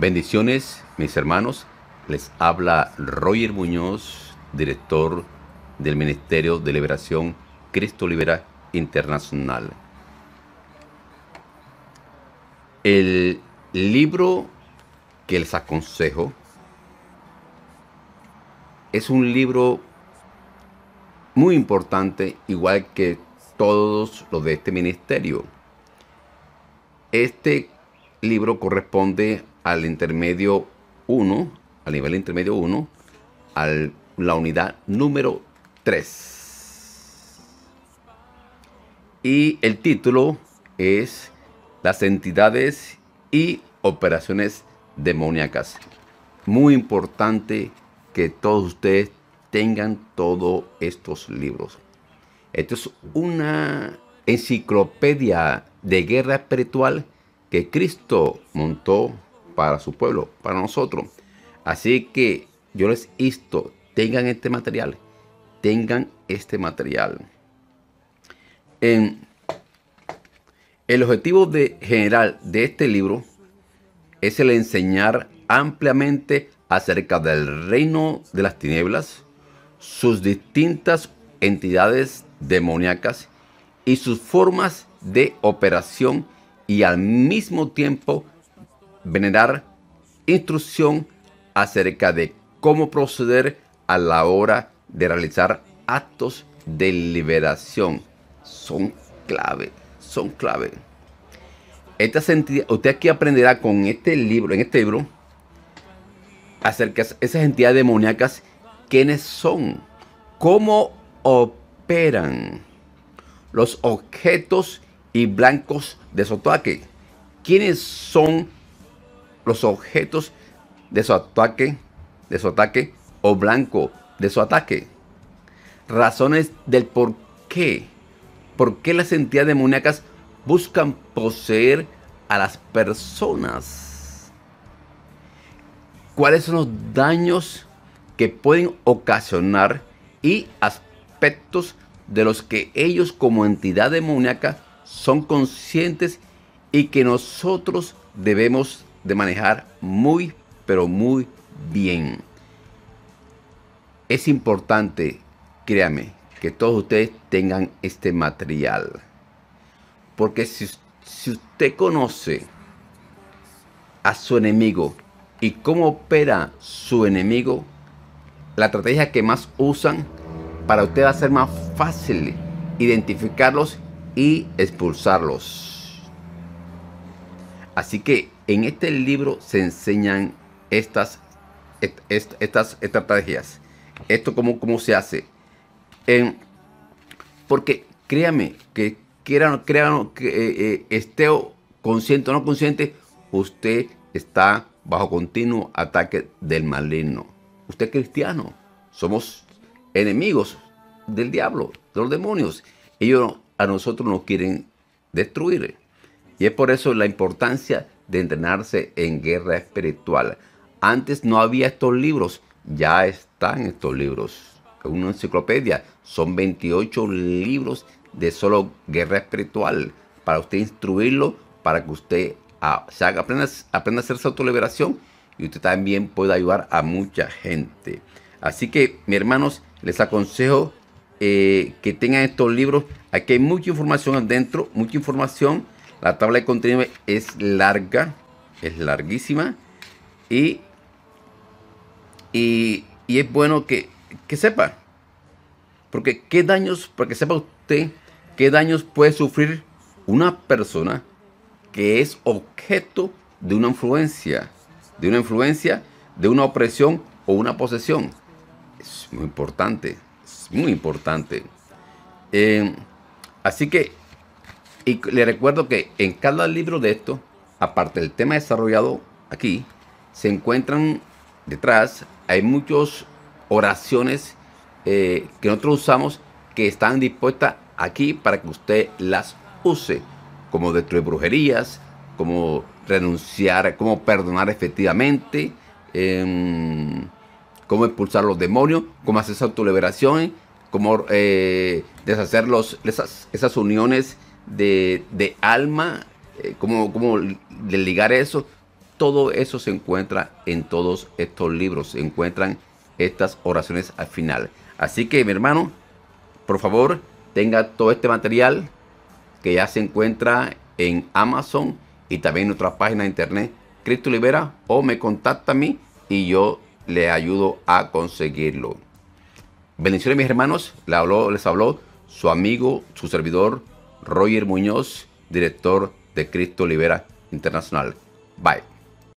Bendiciones, mis hermanos. Les habla Roger Muñoz, director del Ministerio de Liberación Cristo Libera Internacional. El libro que les aconsejo es un libro muy importante, igual que todos los de este ministerio. Este libro corresponde al intermedio 1, al nivel intermedio 1, a la unidad número 3. Y el título es Las entidades y operaciones demoníacas. Muy importante que todos ustedes tengan todos estos libros. Esto es una enciclopedia de guerra espiritual que Cristo montó para su pueblo, para nosotros. Así que yo les insto, tengan este material, tengan este material. En el objetivo de, general de este libro es el enseñar ampliamente acerca del reino de las tinieblas, sus distintas entidades demoníacas y sus formas de operación y al mismo tiempo venerar, instrucción acerca de cómo proceder a la hora de realizar actos de liberación. Son clave, son clave. Esta entidad, usted aquí aprenderá con este libro, en este libro, acerca de esas entidades demoníacas, quiénes son, cómo operan los objetos y blancos de sotoque? quiénes son los objetos de su ataque, de su ataque o blanco de su ataque. Razones del por qué. ¿Por qué las entidades demoníacas buscan poseer a las personas? ¿Cuáles son los daños que pueden ocasionar y aspectos de los que ellos como entidad demoníaca son conscientes y que nosotros debemos de manejar muy, pero muy bien. Es importante, créame, que todos ustedes tengan este material. Porque si, usted conoce a su enemigo y cómo opera su enemigo, la estrategia que más usan para usted va a ser más fácil identificarlos y expulsarlos. Así que en este libro se enseñan estas, estas estrategias. Esto cómo, cómo se hace. porque créame que quieran créan que eh, eh, esté consciente o no consciente, usted está bajo continuo ataque del maligno. Usted es cristiano. Somos enemigos del diablo, de los demonios. Ellos a nosotros nos quieren destruir. Y es por eso la importancia de entrenarse en guerra espiritual. Antes no había estos libros, ya están estos libros. Una enciclopedia, son 28 libros de solo guerra espiritual para usted instruirlo, para que usted ah, se haga, aprenda, a hacer su autoliberación y usted también pueda ayudar a mucha gente. Así que, mis hermanos, les aconsejo eh, que tengan estos libros. Aquí hay mucha información adentro, mucha información la tabla de contenido es larga, es larguísima y, y, es bueno que, que, sepa. Porque qué daños, porque sepa usted qué daños puede sufrir una persona que es objeto de una influencia, de una influencia, de una opresión o una posesión. Es muy importante, es muy importante. Eh, así que y le recuerdo que en cada libro de esto, aparte del tema desarrollado aquí, se encuentran detrás, hay muchas oraciones eh, que nosotros usamos que están dispuestas aquí para que usted las use, como destruir brujerías, como renunciar, como perdonar efectivamente, em, como cómo expulsar los demonios, cómo hacer esa autoliberación, cómo eh, deshacer los, esas uniones de, alma, como eh, cómo, ligar eso, todo eso se encuentra en todos estos libros, se encuentran estas oraciones al final. Así que mi hermano, por favor, tenga todo este material que ya se encuentra en Amazon y también en otras páginas de internet. Cristo Libera o me contacta a mí y yo le ayudo a conseguirlo. Bendiciones mis hermanos, le les habló su amigo, su servidor, Roger Muñoz, director de Cristo Libera Internacional. Bye.